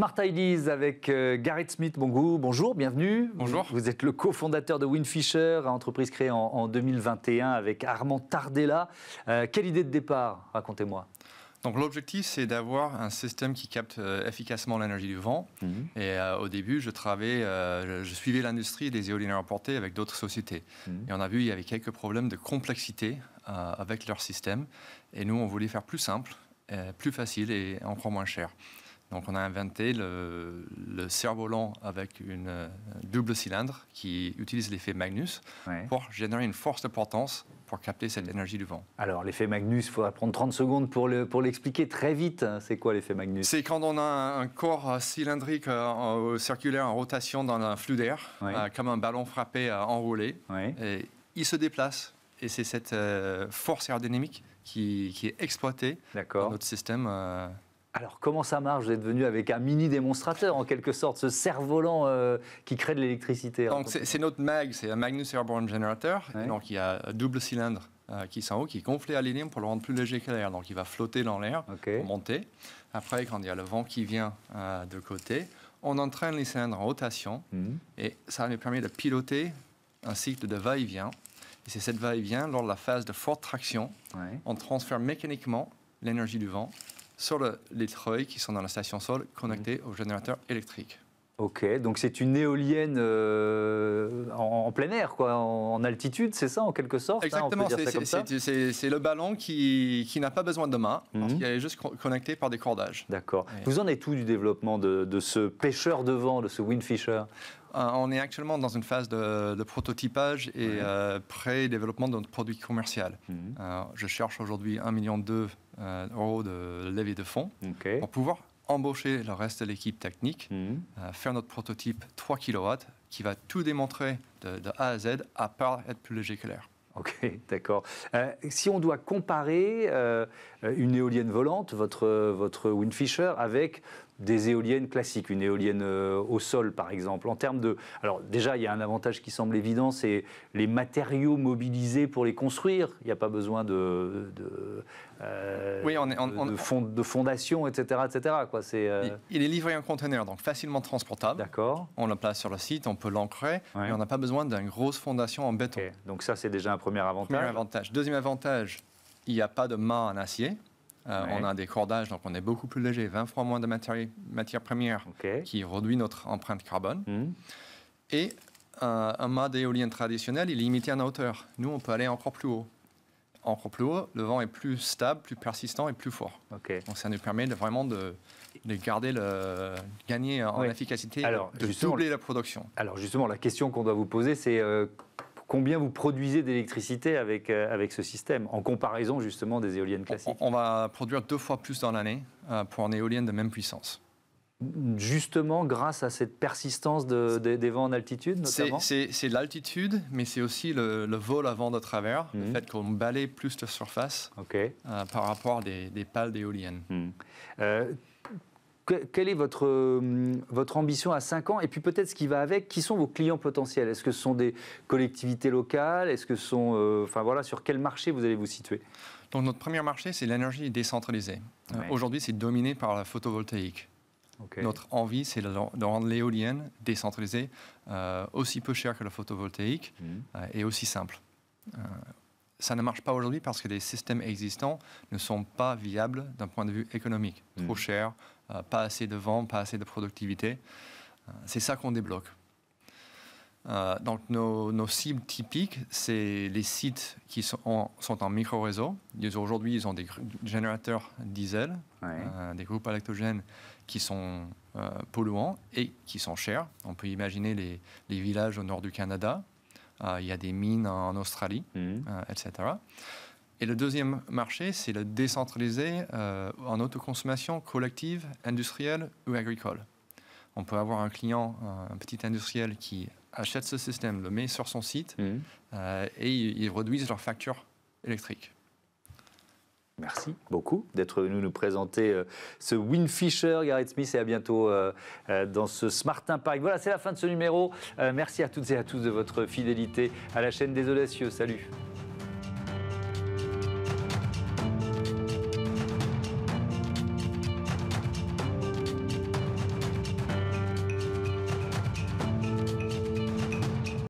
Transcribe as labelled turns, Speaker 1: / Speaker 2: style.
Speaker 1: Smart Ideas avec euh, Garrett Smith. bonjour, bonjour, bienvenue. Bonjour. Vous, êtes le cofondateur de Winfisher, entreprise créée en, 2021 avec Armand Tardella. Euh, quelle idée de départ Racontez-moi. Donc l'objectif, c'est d'avoir un système
Speaker 2: qui capte euh, efficacement l'énergie du vent. Mhm. Et au début, je travaillais, je, suivais l'industrie des éoliennes emportées avec d'autres sociétés. Mhm. Et on a vu qu'il y avait quelques problèmes de complexité avec leur système. Et nous, on voulait faire plus simple, plus facile et encore moins cher. Donc on a inventé le, le cerf avec une euh, double cylindre qui utilise l'effet Magnus pour générer une force de portance pour capter cette énergie
Speaker 1: du vent. Alors l'effet Magnus, il faudra prendre 30 secondes pour l'expliquer très vite. Hein. C'est quoi l'effet Magnus C'est
Speaker 2: quand on a un, corps euh, cylindrique euh, circulaire en rotation dans un flux d'air, comme un ballon frappé enroulé. il se déplace et c'est cette
Speaker 1: force aérodynamique qui, qui est exploitée dans notre système. Alors comment ça marche Vous êtes venu avec un mini démonstrateur en quelque sorte, ce cerf-volant euh, qui crée de l'électricité. Donc c'est notre mag, c'est un Magnus Airborne Generator,
Speaker 2: donc il y a un double cylindre euh, qui s'en haut, qui est gonflé à l'hélium pour le rendre plus léger que l'air, donc il va flotter dans l'air monter. Après, quand il y a le vent qui vient euh, de côté, on entraîne les cylindres en rotation mhm. et ça nous permet de piloter un cycle de va-et-vient. Et c'est cette va-et-vient, lors de la phase de forte traction, on transfère mécaniquement l'énergie du vent sur les treuils qui sont dans la station sol connectés au générateur électrique.
Speaker 1: Ok, donc c'est une éolienne euh, en, plein air, quoi, en, altitude, c'est ça, en quelque sorte hein, Exactement, c'est
Speaker 2: le ballon qui, n'a pas besoin de main, il parce mhm. est juste connecté par des cordages.
Speaker 1: D'accord. Vous en êtes où du développement de, ce pêcheur de vent, de ce windfisher euh, On est actuellement
Speaker 2: dans une phase de, prototypage et euh, pré-développement de notre produit commercial. Mhm. je cherche aujourd'hui 1,2 million d'euros de levée de fonds pour pouvoir embaucher le reste de l'équipe technique, mhm. euh, faire notre prototype 3 kW qui va tout démontrer de, A à Z à part être plus léger que l'air.
Speaker 1: Ok, d'accord. Euh, si on doit comparer euh, une éolienne volante, votre, votre Windfisher, avec des éoliennes classiques, une éolienne euh, au sol par exemple. En termes de, alors déjà il y a un avantage qui semble évident, c'est les matériaux mobilisés pour les construire. Il n'y a pas besoin de, de, euh, de, fondation, etc., etc. Quoi, c'est. Euh, il, est livré en conteneur, donc facilement transportable. D'accord.
Speaker 2: On le place sur le site, on peut l'ancrer, et on n'a pas besoin d'une grosse fondation en béton. Donc ça c'est déjà un premier avantage. avantage. Deuxième avantage, il n'y a pas de main en acier. Euh, on a des cordages, donc on est beaucoup plus léger, 20 fois moins de matière matières premières qui réduit notre empreinte carbone. Hmm. Et euh, un mât d'éolienne traditionnel, il est limité en hauteur. Nous, on peut aller encore plus haut. Encore plus haut, le vent est plus stable, plus persistant et plus fort. Donc ça nous permet de, vraiment de, gagner en efficacité, alors, de doubler la
Speaker 1: production. Alors justement, la question qu'on doit vous poser, c'est euh, combien vous produisez d'électricité avec, euh, avec ce système, en comparaison justement des éoliennes classiques
Speaker 2: on, va produire deux fois plus dans l'année euh, pour une éolienne de même
Speaker 1: puissance justement grâce à cette persistance des vents en altitude notamment
Speaker 2: C'est l'altitude, mais c'est aussi le, le, vol avant de travers, le mhm. fait qu'on balaye plus de surface euh, par rapport à des, pales d'éoliennes. Hmm
Speaker 1: quelle est votre, euh, votre ambition à 5 ans Et puis peut-être ce qui va avec, qui sont vos clients potentiels Est-ce que ce sont des collectivités locales Est-ce que sont. Euh, enfin voilà, sur quel marché vous allez vous situer
Speaker 2: Donc notre premier marché, c'est l'énergie décentralisée. Euh, aujourd'hui, c'est dominé par la photovoltaïque. Notre envie, c'est de rendre l'éolienne décentralisée aussi peu chère que la photovoltaïque mmh. et aussi simple ça ne marche pas aujourd'hui parce que les systèmes existants ne sont pas viables d'un point de vue économique. Mm. Trop cher, euh, pas assez de vent, pas assez de productivité. Euh, c'est ça qu'on débloque. Euh, donc nos, nos, cibles typiques, c'est les sites qui sont en, sont en micro-réseau. Aujourd'hui, ils ont des générateurs diesel, des groupes électrogènes qui sont polluants et qui sont chers. On peut imaginer les villages au nord du Canada euh, il y a des mines en Australie, mhm. euh, etc. Et le deuxième marché, c'est le décentralisé euh, en autoconsommation collective, industrielle ou agricole. On peut avoir un client, un petit industriel qui achète ce système, le met sur son site mhm. et ils réduisent leur facture électrique.
Speaker 1: Merci beaucoup d'être venu nous présenter euh, ce Fisher Gareth Smith, et à bientôt euh, euh, dans ce Smart Impact. Voilà, c'est la fin de ce numéro. Merci à toutes et à tous de votre fidélité à la chaîne des Audacieux. Salut.